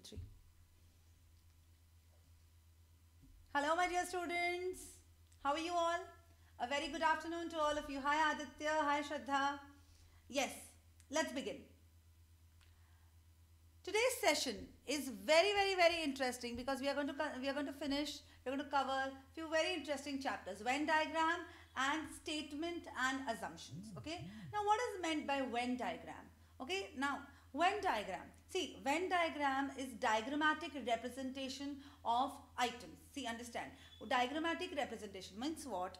3. Hello my dear students, how are you all? A very good afternoon to all of you. Hi Aditya, hi Shraddha. Yes, let's begin. Today's session is very very very interesting because we are going to we are going to finish we're going to cover few very interesting chapters Venn diagram and statement and assumptions okay now what is meant by Venn diagram okay now Venn diagram See, Venn diagram is diagrammatic representation of items. See, understand. Diagrammatic representation means what?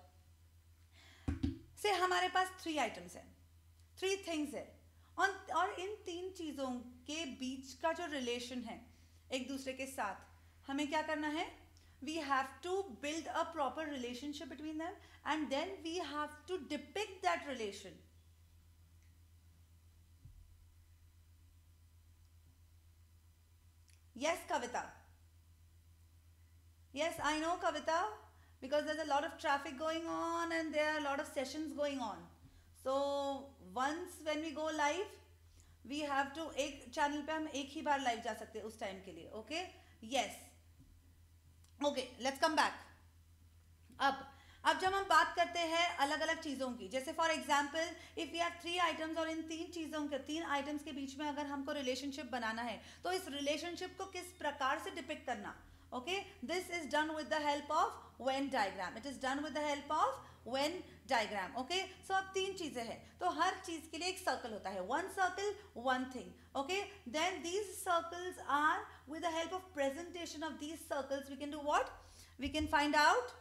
Say, hamare paas three items हैं, three things हैं, on aur in teen cheezon ke beech ka jo relation hai ek dusre ke sath hame kya karna hai we have to build a proper relationship between them and then we have to depict that relation Yes, Kavita. Yes, I know, Kavita, because there's a lot of traffic going on and there are a lot of sessions going on. So once when we go live, we have to ek channel pe hum ek hi bar live ja sakte us time ke liye okay yes okay let's come back ab अब जब हम बात करते हैं अलग अलग चीज़ों की जैसे for example if we are three items और इन तीन चीज़ों के तीन आइटम्स के बीच में अगर हमको रिलेशनशिप बनाना है तो इस रिलेशनशिप को किस प्रकार से डिपिक करना okay this is done with the help of Venn diagram it is done with the help of Venn diagram okay so अब तीन चीजें हैं तो हर चीज के लिए एक सर्कल होता है one circle one thing okay then these circles are with the help of presentation of these circles we can do what we can find out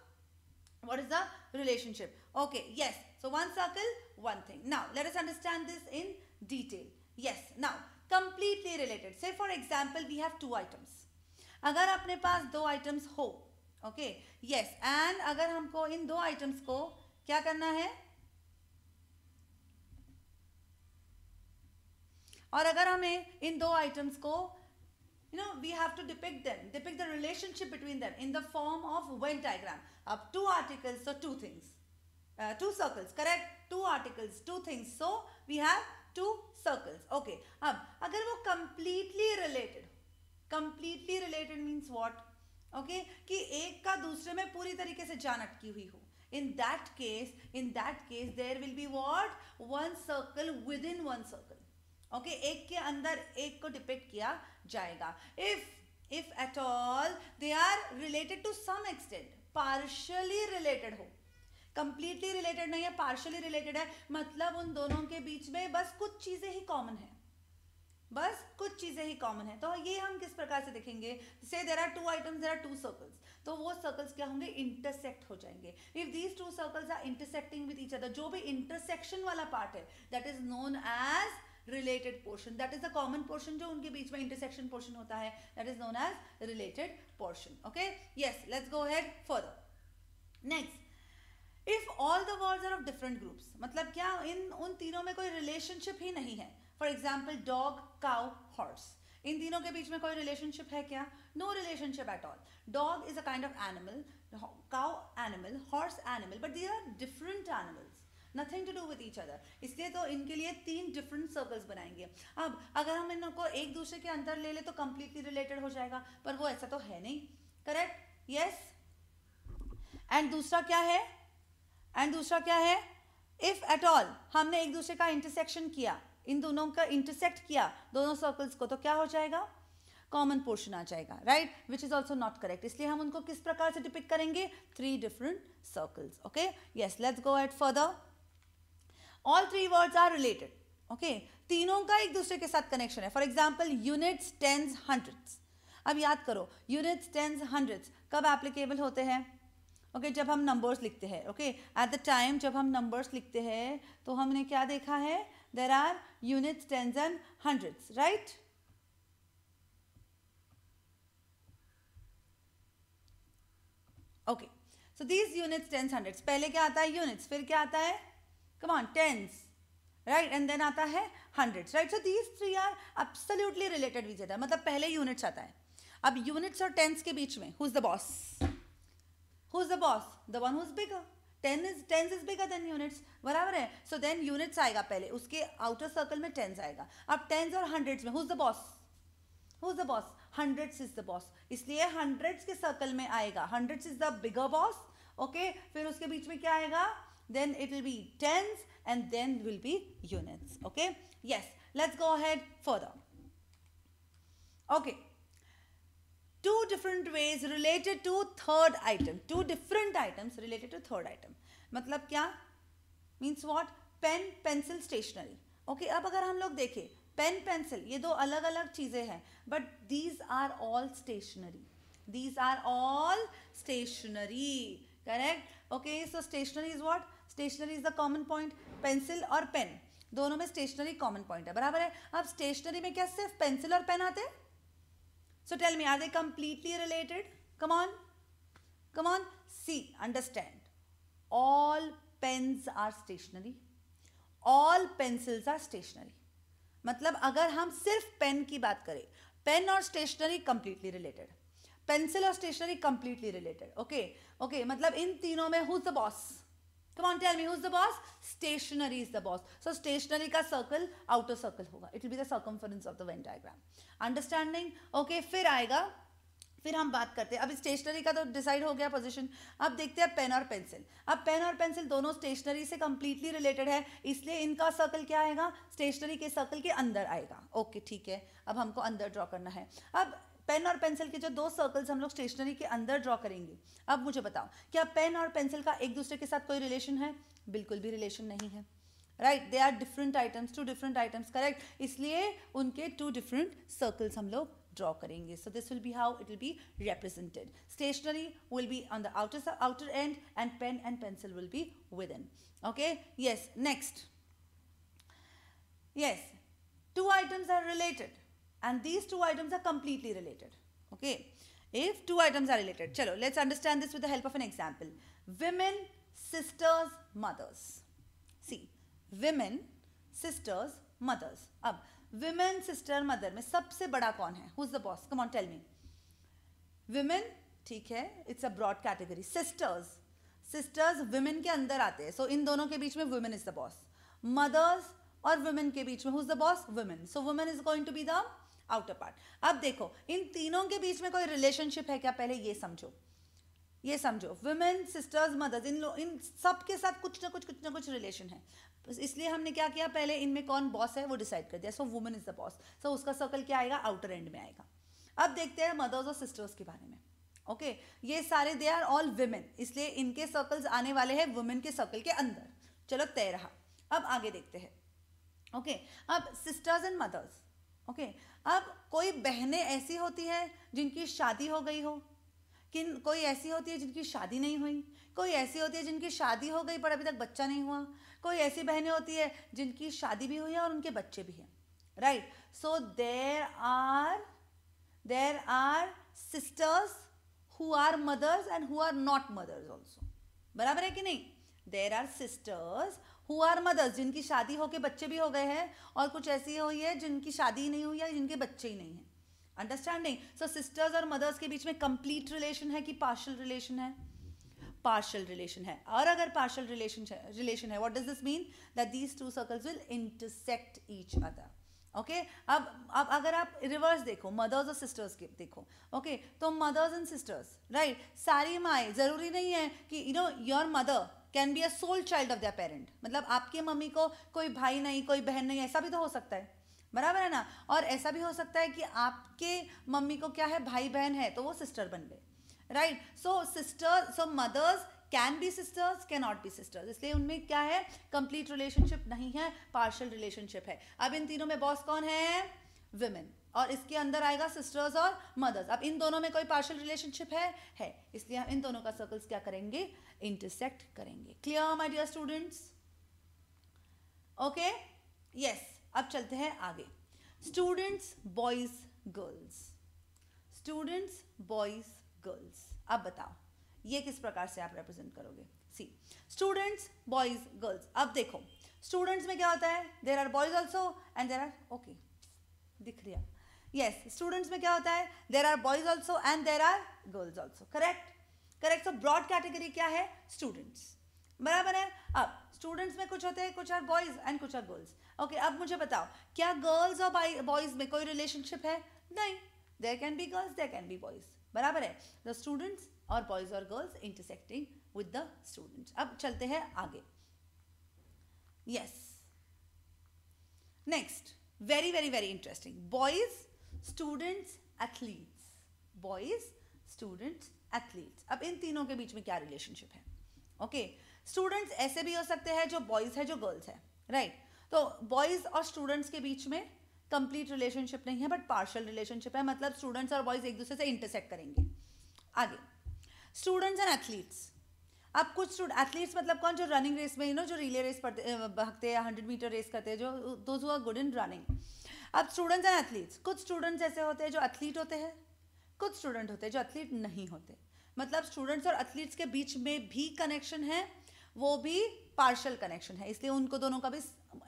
What is the relationship? Okay, yes. So one circle, one thing. Now, let us understand this in detail. Yes, now, completely related. Say for example, we have two items. अगर अपने पास दो items हो okay yes and अगर हमको इन दो items को क्या करना है और अगर हमें इन दो आइटम्स को you know, we have to depict them, depict the relationship between them in the form of Venn diagram. Up two articles, so two things. Uh, two circles, correct? Two articles, two things. So, we have two circles. Okay. ab agar wo completely related, completely related means what? Okay, ki ek ka dusre mein puri tarike se jaan atki hui ho in that case in that case there will be what one circle within one circle okay ek ke andar ek ko depict kiya जाएगा if if at all they are related to some extent partially related हो completely related नहीं है partially related है मतलब उन दोनों के बीच में बस कुछ चीज़ें ही कॉमन है बस कुछ चीज़ें ही कॉमन है तो ये हम किस प्रकार से देखेंगे से there are two items there are two circles तो वो सर्कल्स क्या होंगे इंटरसेक्ट हो जाएंगे if these two circles are intersecting with each other जो भी इंटरसेक्शन वाला पार्ट है that is known as related portion that is the common portion जो उनके बीच में इंटरसेक्शन पोर्शन होता है that is known as related portion okay yes let's go ahead further next if all the words are of different groups मतलब क्या इन उन तीनों में कोई रिलेशनशिप ही नहीं है for example dog cow horse इन तीनों के बीच में कोई रिलेशनशिप है क्या no relationship at all dog is a kind of animal cow animal horse animal but they are different animals nothing to do with each other इसलिए तो इनके लिए तीन डिफरेंट सर्कल्स बनाएंगे अब अगर हम इनको एक दूसरे के अंदर ले ले तो कंप्लीटली रिलेटेड हो जाएगा पर वो ऐसा तो है नहीं करेक्ट यस एंड दूसरा क्या है एंड दूसरा क्या है इफ एट ऑल हमने एक दूसरे का इंटरसेक्शन किया इन दोनों का इंटरसेक्ट किया दोनों सर्कल्स को तो क्या हो जाएगा कॉमन पोर्शन आ जाएगा right which is also not correct इसलिए हम उनको किस प्रकार से डिपिक करेंगे three different circles okay yes let's go at further all three words are related okay तीनों का एक दूसरे के साथ कनेक्शन है for example units tens hundreds अब याद करो यूनिट्स टेंस हंड्रेड्स कब एप्लीकेबल होते हैं ओके okay, जब हम नंबर्स लिखते हैं ओके एट द टाइम जब हम नंबर्स लिखते हैं तो हमने क्या देखा है there are units tens and hundreds right okay so these units tens hundreds पहले क्या आता है यूनिट्स फिर क्या आता है come on tens right and then आता है hundreds right so these three are absolutely related with each other मतलब पहले units आता है अब units और tens के बीच में who's the boss who's the boss the one who's bigger ten is tens is bigger than units बराबर है सो देन यूनिट्स आएगा पहले उसके आउटर सर्कल में टेंस आएगा अब टेंस और हंड्रेड्स में who's the boss who's the boss hundreds is the boss इसलिए हंड्रेड्स के सर्कल में आएगा hundreds is the bigger boss okay फिर उसके बीच में क्या आएगा then it will be tens and then will be units okay yes let's go ahead further okay two different ways related to third item two different items related to third item matlab kya means what pen pencil stationery okay ab agar hum log dekhe pen pencil ye do alag alag cheeze hain but these are all stationery these are all stationery correct okay so stationery is what stationery is the common point pencil और pen दोनों में stationery common point है बराबर है अब stationery में क्या सिर्फ पेंसिल और पेन आते हैं so tell me are they completely related come on come on see understand all pen are stationery all pencils are stationery मतलब अगर हम सिर्फ पेन की बात करें पेन और स्टेशनरी कंप्लीटली रिलेटेड पेंसिल और stationery completely related okay okay मतलब इन तीनों में who's the boss come on tell me who's the boss stationery is the boss so stationery का सर्कल आउटर सर्कल होगा it will be the circumference of the Venn diagram understanding okay फिर आएगा फिर हम बात करते हैं अब स्टेशनरी का तो डिसाइड हो गया पोजीशन अब देखते हैं पेन और पेंसिल अब पेन और पेंसिल दोनों स्टेशनरी से कंप्लीटली रिलेटेड है इसलिए इनका सर्कल क्या आएगा स्टेशनरी के सर्कल के अंदर आएगा ओके ठीक है अब हमको अंदर ड्रॉ करना है अब पेन और पेंसिल के जो दो सर्कल्स हम लोग स्टेशनरी के अंदर ड्रॉ करेंगे अब मुझे बताओ क्या पेन और पेंसिल का एक दूसरे के साथ कोई रिलेशन है बिल्कुल भी रिलेशन नहीं है right they are different items two different items correct इसलिए उनके टू डिफरेंट सर्कल्स हम लोग ड्रॉ करेंगे so this will be how it will be represented stationery will be on the outer outer and and pen and pencil will be within okay yes next yes two items are related and these two items are completely related okay if two items are related chalo let's understand this with the help of an example women sisters mothers see women sisters mothers ab women sister mother mein sabse bada kaun hai who's the boss come on tell me women theek hai it's a broad category sisters sisters women ke andar aate हैं so in dono ke beech mein women is the boss mothers और women के बीच में who's the boss women so women is going to be the outer part अब देखो इन तीनों के बीच में कोई रिलेशनशिप है क्या पहले ये समझो ये समझो वुमेन सिस्टर्स मदर्स इन इन सब के साथ कुछ ना कुछ कुछ ना कुछ रिलेशन है इसलिए हमने क्या किया पहले इनमें कौन बॉस है वो डिसाइड कर दिया so women is the boss so उसका सर्कल क्या आएगा आउटर एंड में आएगा अब देखते हैं मदर्स और सिस्टर्स के बारे में ओके okay, ये सारे दे आर ऑल वुमेन इसलिए इनके सर्कल्स आने वाले हैं वुमेन के सर्कल के अंदर चलो तय रहा अब आगे देखते हैं ओके okay, अब सिस्टर्स एंड मदर्स ओके अब कोई बहनें ऐसी होती है जिनकी शादी हो गई हो किन कोई ऐसी होती है जिनकी शादी नहीं हुई कोई ऐसी होती है जिनकी शादी हो गई पर अभी तक बच्चा नहीं हुआ कोई ऐसी बहनें होती है जिनकी शादी भी हुई है और उनके बच्चे भी हैं right so there are there are sisters who are mothers and who are not mothers also बराबर है कि नहीं there are sisters who are mothers जिनकी शादी होके बच्चे भी हो गए हैं और कुछ ऐसी हुई है जिनकी शादी ही नहीं हुई है जिनके बच्चे ही नहीं हैं अंडरस्टैंडिंग सो सिस्टर्स और मदर्स के बीच में कंप्लीट रिलेशन है कि पार्शल रिलेशन है पार्शल रिलेशन है और अगर पार्शल रिलेशन रिलेशन है what does this mean that these two circles will intersect each other okay अब अब अगर आप रिवर्स देखो मदर्स और सिस्टर्स के देखो ओके okay, तो मदर्स एंड सिस्टर्स राइट सारी माए ज़रूरी नहीं है कि you know your mother can be a sole child of their parent मतलब आपकी मम्मी को कोई भाई नहीं कोई बहन नहीं ऐसा भी तो हो सकता है बराबर है ना और ऐसा भी हो सकता है कि आपके मम्मी को क्या है भाई बहन है तो वो सिस्टर बन गए right so sister so mothers can be sisters can not be sisters इसलिए उनमें क्या है कंप्लीट रिलेशनशिप नहीं है पार्शल रिलेशनशिप है अब इन तीनों में बॉस कौन है विमेन और इसके अंदर आएगा सिस्टर्स और मदर्स अब इन दोनों में कोई पार्शल रिलेशनशिप है है इसलिए हम इन दोनों का सर्कल्स क्या करेंगे इंटरसेक्ट करेंगे clear my dear students okay yes अब चलते हैं आगे students boys girls students boys girls अब बताओ ये किस प्रकार से आप रिप्रेजेंट करोगे सी स्टूडेंट्स बॉयज गर्ल्स अब देखो स्टूडेंट्स में क्या होता है there are boys also and there are okay दिख रहा यस स्टूडेंट्स में क्या होता है there are boys also and there are girls also correct correct so broad category क्या है स्टूडेंट्स बराबर है अब स्टूडेंट्स में कुछ होते हैं कुछ आर बॉयज एंड कुछ आर गर्ल्स ओके अब मुझे बताओ क्या गर्ल्स और बॉयज में कोई रिलेशनशिप है नहीं there can be girls there can be boys बराबर है द स्टूडेंट्स और बॉयज और girls intersecting with the students अब चलते हैं आगे yes next very very very interesting boys students athletes boys students athletes अब इन तीनों के बीच में क्या रिलेशनशिप है ओके स्टूडेंट्स ऐसे भी हो सकते हैं जो बॉयज़ है जो गर्ल्स है राइट right? तो बॉयज़ और स्टूडेंट्स के बीच में कंप्लीट रिलेशनशिप नहीं है बट पार्शल रिलेशनशिप है मतलब स्टूडेंट्स और बॉयज़ एक दूसरे से इंटरसेक्ट करेंगे आगे स्टूडेंट्स एंड एथलीट्स अब कुछ एथलीट्स मतलब कौन जो रनिंग रेस में यू नो जो रिले रेस पढ़ते भागते हैं हंड्रेड मीटर रेस करते हैं जो those who are good in running अब स्टूडेंट्स एंड एथलीट्स कुछ स्टूडेंट्स ऐसे होते हैं जो एथलीट होते हैं कुछ स्टूडेंट होते हैं जो एथलीट नहीं होते मतलब स्टूडेंट्स और एथलीट्स के बीच में भी कनेक्शन है वो भी पार्शल कनेक्शन है इसलिए उनको दोनों का भी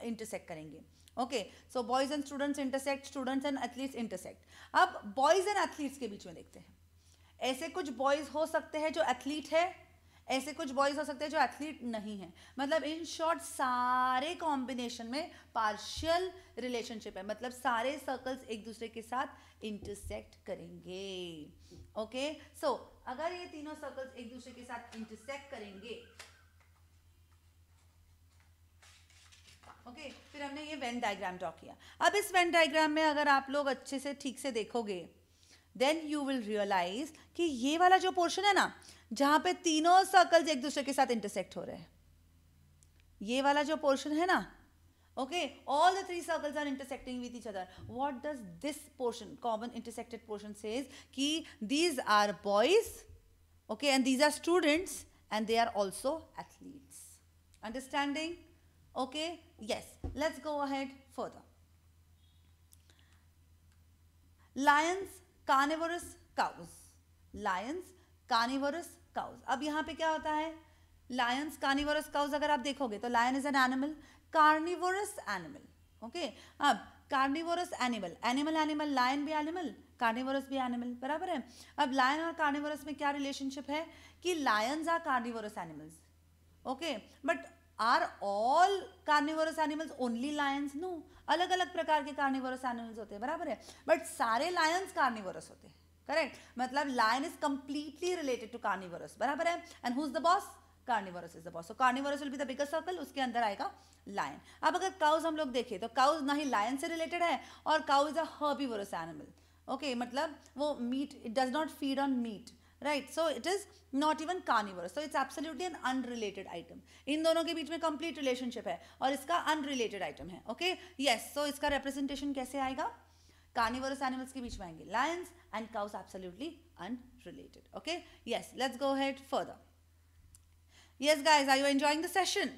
इंटरसेक्ट करेंगे okay so boys and students intersect students and athletes intersect अब बॉयज एंड एथलीट्स के बीच में देखते हैं ऐसे कुछ बॉयज हो सकते हैं जो एथलीट है ऐसे कुछ बॉयज़ हो सकते हैं जो एथलीट नहीं है मतलब इन शॉर्ट सारे कॉम्बिनेशन में पार्शियल रिलेशनशिप है मतलब सारे सर्कल्स एक दूसरे के साथ इंटरसेक्ट करेंगे ओके okay? सो so, अगर ये तीनों सर्कल्स एक दूसरे के साथ इंटरसेक्ट करेंगे ओके okay, फिर हमने ये वेन डायग्राम ड्रॉ किया अब इस वेन डायग्राम में अगर आप लोग अच्छे से ठीक से देखोगे देन यू विल रियलाइज कि ये वाला जो पोर्शन है ना जहां पे तीनों सर्कल्स एक दूसरे के साथ इंटरसेक्ट हो रहे हैं ये वाला जो पोर्शन है ना okay all the three circles are intersecting with each other what does this portion common intersected portion says कि these are boys okay and these are students and they are also athletes understanding okay yes let's go ahead further lions carnivorous cows lions carnivorous cows अब यहाँ पे क्या होता है Lions carnivorous cause अगर आप देखोगे तो lion is an animal carnivorous animal okay अब carnivorous animal animal animal lion भी एनिमल कार्निवरस भी एनिमल बराबर है अब लायन और कार्निवरस में क्या रिलेशनशिप है कि lions are carnivorous animals okay but are all carnivorous animals only lions no अलग अलग प्रकार के कार्निवरस एनिमल्स होते हैं बराबर है बट सारे लायंस कार्निवरस होते हैं करेक्ट मतलब lion is completely related to carnivorous बराबर है and who is the boss carnivorous is the boss so carnivorous will be the biggest circle उसके अंदर आएगा लायन अब अगर काउज हम लोग देखें तो काउज ना ही लायन से रिलेटेड है और cow is a herbivorous animal okay मतलब वो meat it does not feed on meat right so it is not even carnivorous so it's absolutely an unrelated item इन दोनों के बीच में कंप्लीट रिलेशनशिप है और इसका अनरिलेटेड आइटम है ओके यस सो इसका रिप्रेजेंटेशन कैसे आएगा कार्निवरस एनिमल्स के बीच में आएंगे lions and cows absolutely unrelated okay yes let's go ahead further yes guys are you enjoying the session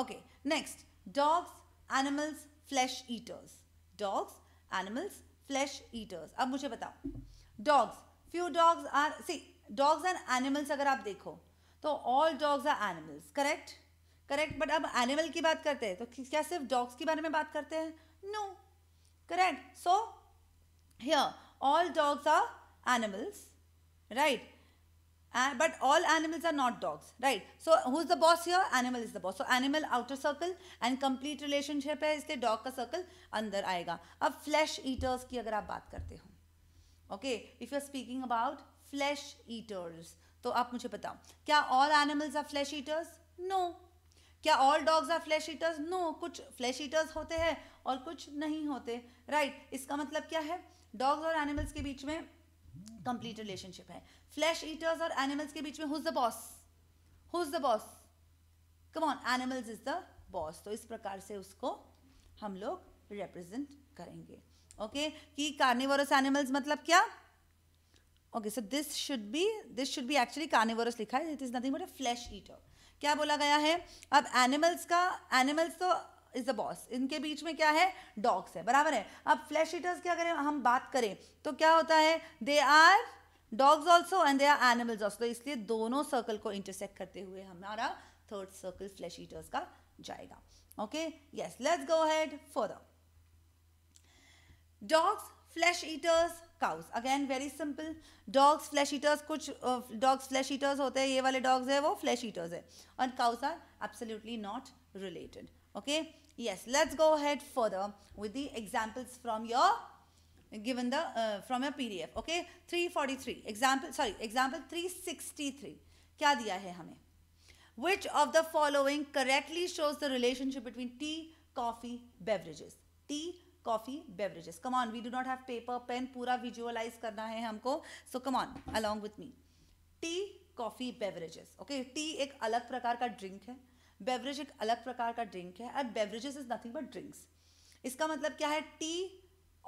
okay next dogs animals flesh eaters dogs animals flesh eaters अब मुझे बताओ dogs few dogs are see dogs and animals अगर आप देखो तो all dogs are animals correct correct but अब animal की बात करते हैं तो क्या सिर्फ डॉग्स के बारे में बात करते हैं no Correct. So, here all dogs are animals, right? Uh, but all animals are not dogs, right? So, who's the boss here? Animal is the boss. So, animal outer circle and complete relationship hai इसलिए dog ka circle andar aayega ab flesh eaters ki agar aap baat karte ho okay if you are speaking about flesh eaters to aap mujhe batao kya all animals are flesh eaters no क्या all dogs are flesh eaters no कुछ flesh eaters होते हैं और कुछ नहीं होते right right. इसका मतलब क्या है डॉग्स और एनिमल्स के बीच में कंप्लीट रिलेशनशिप है फ्लैश ईटर्स और एनिमल्स के बीच में who's the boss who's the boss come on animals is the boss तो इस प्रकार से उसको हम लोग रिप्रेजेंट करेंगे ओके okay? कि कार्निवोरस एनिमल्स मतलब क्या okay so this should be this should be actually carnivorous लिखा है it is nothing but a flesh eater क्या बोला गया है अब एनिमल्स का एनिमल्स तो इज द बॉस इनके बीच में क्या है डॉग्स है बराबर है अब फ्लैश ईटर्स की अगर हम बात करें तो क्या होता है they are dogs also and they are animals also इसलिए दोनों सर्कल को इंटरसेक्ट करते हुए हमारा थर्ड सर्कल फ्लैश ईटर्स का जाएगा okay yes let's go ahead for dogs flesh eaters cows again very simple dogs flesh eaters कुछ dogs flesh eaters होते हैं ये वाले डॉग्स है वो फ्लैश ईटर्स है and cows are absolutely not related okay yes let's go ahead further with the examples from your given the uh, from your pdf okay 343 example sorry example 363 kya diya hai hame which of the following correctly shows the relationship between tea coffee beverages tea coffee beverages come on we do not have paper pen पूरा visualise करना है हमको so come on along with me tea coffee beverages okay tea एक अलग प्रकार का drink है beverage एक अलग प्रकार का ड्रिंक है and beverages is nothing but drinks इसका मतलब क्या है tea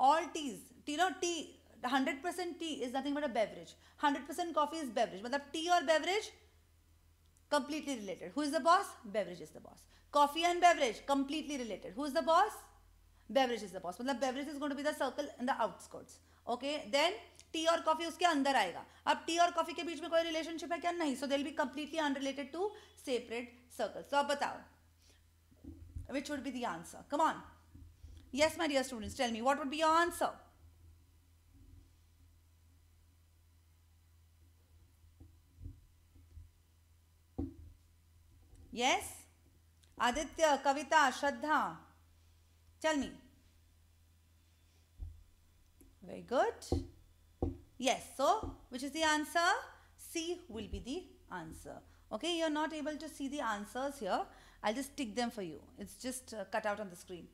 all teas tea no tea hundred percent tea is nothing but a beverage hundred percent coffee is beverage मतलब टी और beverage completely related who is the boss beverage is the boss coffee and beverage completely related who is the boss beverage is the boss मतलब beverage is going be the circle in the outskirts okay then tea और coffee उसके अंदर आएगा अब T और coffee के बीच में कोई रिलेशनशिप है क्या नहीं so they'll be completely unrelated two separate circle तो अब बताओ which would be the answer come on yes my dear student tell me what would be answer answer Aditya Kavita Shraddha Tell me. Very good. Yes, so which is the answer? C will be the answer. Okay, you're not able to see the answers here. I'll just tick them for you. It's just uh, cut out on the screen.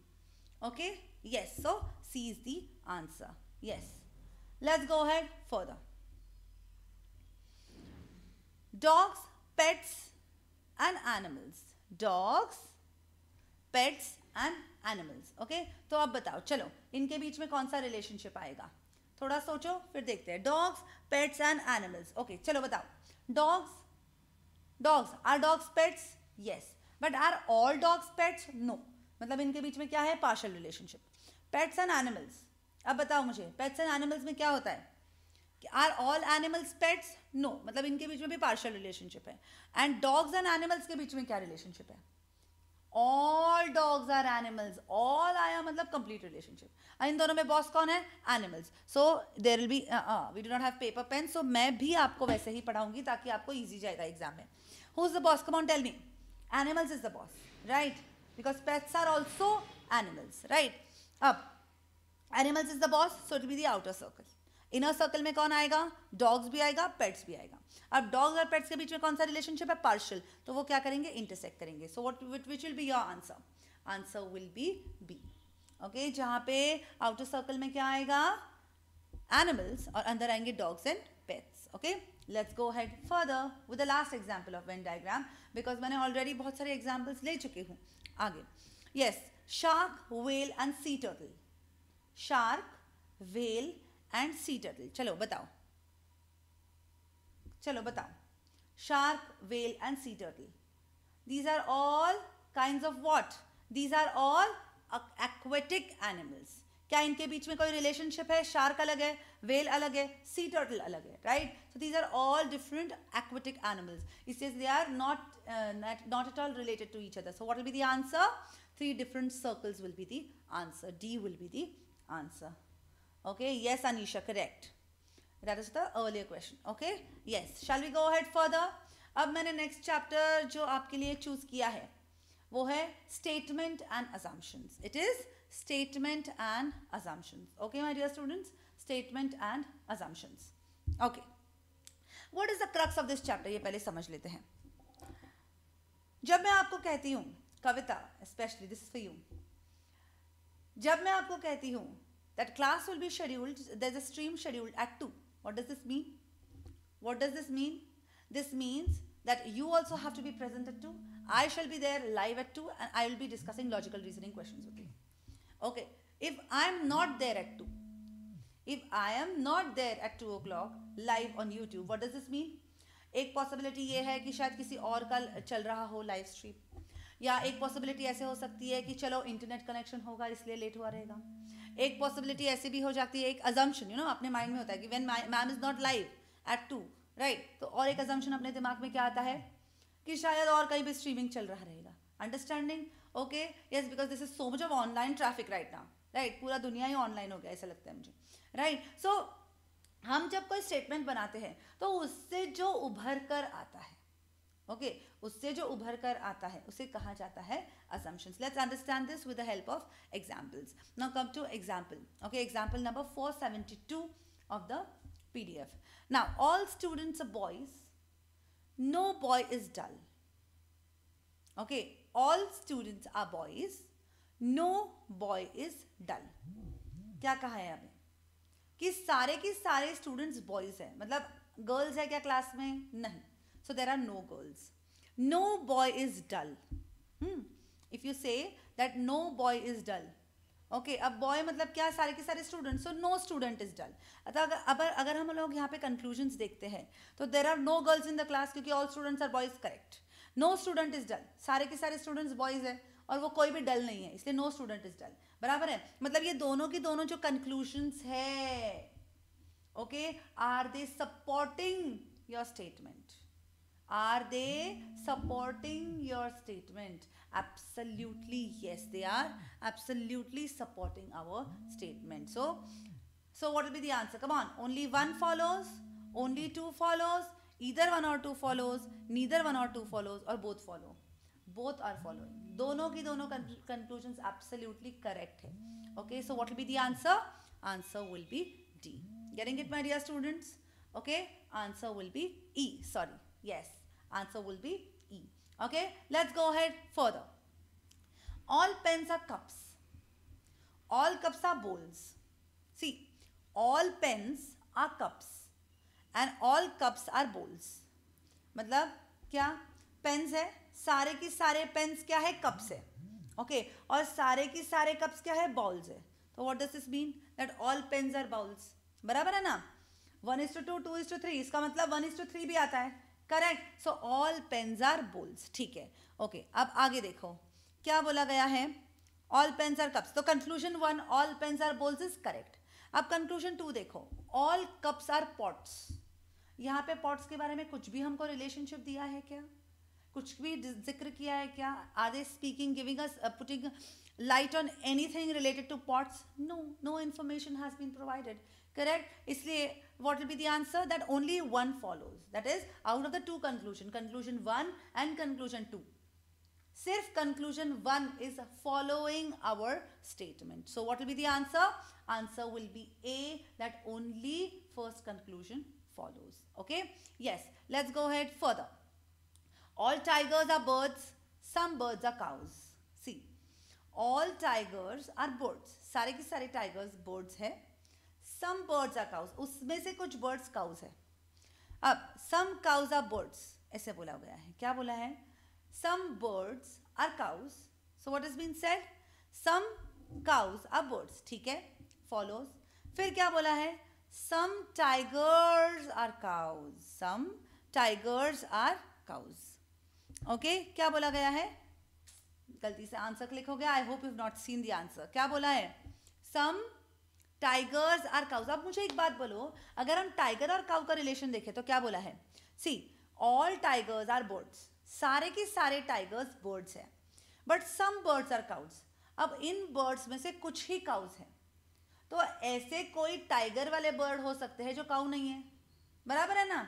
Okay, yes, so C is the answer. Yes, let's go ahead further. Dogs, pets and animals. Dogs, pets and animals okay तो अब बताओ चलो इनके बीच में कौन सा relationship आएगा थोड़ा सोचो फिर देखते हैं dogs pets and animals okay चलो बताओ dogs dogs are dogs pets yes but are all dogs pets no मतलब इनके बीच में क्या है partial relationship pets and animals अब बताओ मुझे पेट्स एंड एनिमल्स में क्या होता है are all animals pets no मतलब इनके बीच में भी पार्शल रिलेशनशिप है एंड डॉग्स एंड एनिमल्स के बीच में क्या रिलेशनशिप है all dogs are animals all आया मतलब कंप्लीट रिलेशनशिप इन दोनों में बॉस कौन है animals so there will be we do not have paper pen so मैं भी आपको वैसे ही पढ़ाऊंगी ताकि आपको ईजी जाएगा एग्जाम में who is the boss come on tell me animals is the boss right because pets are also animals right अब animals is the boss so it be the outer circle inner circle में कौन आएगा dogs भी आएगा pets भी आएगा अब dogs और पेट्स के बीच में कौन सा रिलेशनशिप है पार्शल तो वो क्या करेंगे इंटरसेक्ट करेंगे so what which will be your answer answer will be be okay जहाँ पे आउटर सर्कल में क्या आएगा एनिमल्स और अंदर आएंगे dogs and pets okay let's go ahead further with the last example of Venn diagram because मैंने already बहुत सारे एग्जाम्पल्स ले चुके हूँ आगे yes shark whale and sea turtle shark whale and sea turtle चलो बताओ चलो बताओ shark whale and sea turtle these are all kinds of what these are all aquatic animals क्या इनके बीच में कोई रिलेशनशिप है शार्क अलग है वेल अलग है सी टर्टल अलग है right so these are all different aquatic animals it is they are not not at all related to each other so what will be the answer three different circles will be the answer D will be the answer Okay, yes, Anisha, correct. That is the earlier question. Okay, yes. Shall we go ahead further? अब मैंने next chapter जो आपके लिए choose किया है वो है statement and assumptions. It is statement and assumptions. Okay, my dear students, statement and assumptions. Okay. What is the crux of this chapter? ये पहले समझ लेते हैं जब मैं आपको कहती हूँ कविता specially this is for you जब मैं आपको कहती हूँ that class will be scheduled, there's a stream scheduled at 2. What does this mean? What does this mean? This means that you also have to be present at 2. I shall be there live at 2 and I will be discussing logical reasoning questions with you. Okay, if I'm not there at 2, if I am not there at 2 o'clock live on YouTube, what does this mean? एक possibility ये है कि शायद किसी और का चल रहा हो लाइव स्ट्रीम या एक पॉसिबिलिटी ऐसे हो सकती है कि चलो इंटरनेट कनेक्शन होगा इसलिए लेट हुआ रहेगा एक पॉसिबिलिटी ऐसी भी हो जाती है एक अजम्पन यू नो अपने माइंड में होता है कि when ma'am is not live at two right तो और एक अजम्पन अपने दिमाग में क्या आता है कि शायद और कहीं भी स्ट्रीमिंग चल रहा रहेगा understanding okay yes because this is so much of online traffic right now right पूरा दुनिया ही ऑनलाइन हो गया ऐसा लगता है मुझे राइट right? सो so, हम जब कोई स्टेटमेंट बनाते हैं तो उससे जो उभर कर आता है ओके उससे जो उभर कर आता है उसे कहा जाता है assumptions let's understand this with the help of examples now come to example okay example number four seventy two of the P D F now all students boys no boy is dull okay all students are boys no boy is dull क्या कहा है अभी कि सारे के सारे students boys हैं मतलब गर्ल्स है क्या क्लास में नहीं So there are no girls. No boy is dull. Hmm. If you say that no boy is dull. Okay okay, अब बॉय मतलब क्या सारे के सारे student so no student is dull अतः अगर अगर अगर हम लोग यहाँ पे कंक्लूजन देखते हैं तो there are no girls in the class क्योंकि all students are boys correct no student is dull सारे के सारे स्टूडेंट्स बॉयज है और वो कोई भी डल नहीं है इसलिए नो स्टूडेंट इज डल बराबर है मतलब ये दोनों की दोनों जो कंक्लूजन्स है okay are they supporting your statement Are they supporting your statement? Absolutely, yes, they are absolutely supporting our statement. So, so what will be the answer? Come on, only one follows, only two follows, either one or two follows, neither one or two follows, or both follow. Both are following. दोनों की दोनों conclusions absolutely correct Okay, so what will be the answer? Answer will be D. Getting it, my dear students? Okay, answer will be E. Sorry. Yes, answer will be E. Okay, let's go ahead further. All pens are cups. All cups are bowls. See, all pens are cups and all cups are bowls. मतलब क्या pens है सारे की सारे pens क्या है cups है okay okay, और सारे की सारे कप्स क्या है बॉल्स है तो what does this mean that all pens are balls बराबर है ना one is to two two is to three इसका मतलब वन इज टू थ्री भी आता है correct so all pens are balls ठीक है ओके okay, अब आगे देखो क्या बोला गया है ऑल पेन्स आर कप्स तो conclusion one all pens are balls is correct अब कंक्लूजन टू देखो ऑल कप्स आर पॉट्स यहाँ पे पॉट्स के बारे में कुछ भी हमको रिलेशनशिप दिया है क्या कुछ भी जिक्र किया है क्या are they speaking giving us putting light on anything related to pots no no information has been provided correct इसलिए what will be the answer? That only one follows. That is, out of the two conclusion, conclusion 1 and conclusion 2. Sirf conclusion 1 is following our statement. So what will be the answer? Answer will be A, that only first conclusion follows. Okay? Yes, let's go ahead further. All tigers are birds, some birds are cows. See, all tigers are birds. सारे के सारे tigers birds है some birds are cause उसमें से कुछ birds cause है अब सम cows are birds ऐसे बोला गया है क्या बोला है some birds are cows so what is been said some cows are birds ठीक है फॉलोज फिर क्या बोला है some tigers are cows some tigers are cows okay क्या बोला गया है गलती से आंसर क्लिक हो गया I hope you not seen the answer क्या बोला है सम टाइगर्स आर काउज आप मुझे एक बात बोलो अगर हम टाइगर और काउ का रिलेशन देखें तो क्या बोला है see all tigers are birds सारे के सारे टाइगर्स बर्ड्स हैं but some birds are cows अब इन बर्ड्स में से कुछ ही काउज हैं तो ऐसे कोई टाइगर वाले बर्ड हो सकते हैं जो काउ नहीं है बराबर है ना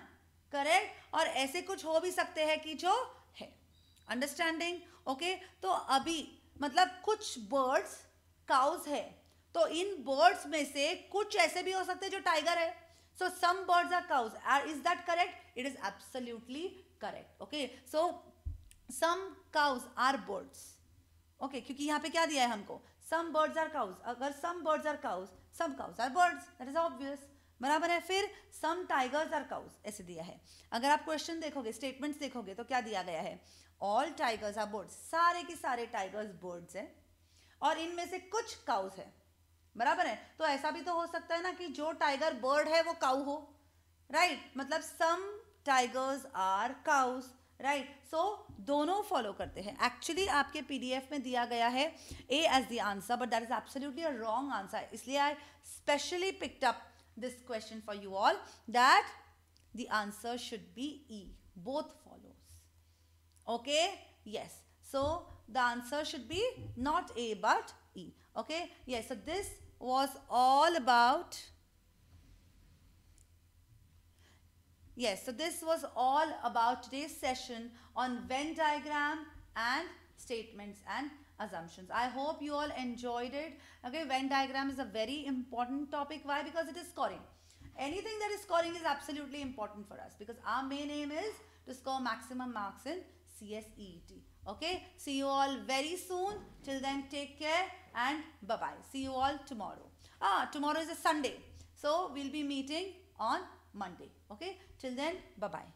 करेक्ट और ऐसे कुछ हो भी सकते हैं कि जो है अंडरस्टैंडिंग ओके okay? तो अभी मतलब कुछ बर्ड्स काउज है तो इन बर्ड्स में से कुछ ऐसे भी हो सकते हैं जो टाइगर है so some birds are cows is that correct it is absolutely correct okay so some cows are birds okay क्योंकि यहां पे क्या दिया है हमको सम बर्ड्स आर काउज अगर some birds are cows some cows are birds that is obvious बराबर है फिर सम टाइगर्स आर काउज ऐसे दिया है अगर आप क्वेश्चन देखोगे स्टेटमेंट देखोगे तो क्या दिया गया है ऑल टाइगर्स आर बर्ड्स सारे के सारे टाइगर्स बर्ड्स हैं और इनमें से कुछ काउज है बराबर है तो ऐसा भी तो हो सकता है ना कि जो टाइगर बर्ड है वो काउ हो राइट right? मतलब some tigers are cows right right. So so, दोनों फॉलो करते हैं एक्चुअली आपके पीडीएफ में दिया गया है A as the answer but that is absolutely a wrong answer इसलिए I specially picked up this question for you all that the answer should be E both follows okay yes so the answer should be not A but E okay yes so this was all about yes so this was all about today's session on Venn diagram and statements and assumptions I hope you all enjoyed it okay Venn diagram is a very important topic why because it is scoring anything that is scoring is absolutely important for us because our main aim is to score maximum marks in CSET Okay, see you all very soon. Till then, take care and bye bye. See you all tomorrow. Ah, tomorrow is a Sunday. So, we'll be meeting on Monday. Okay, till then, bye bye.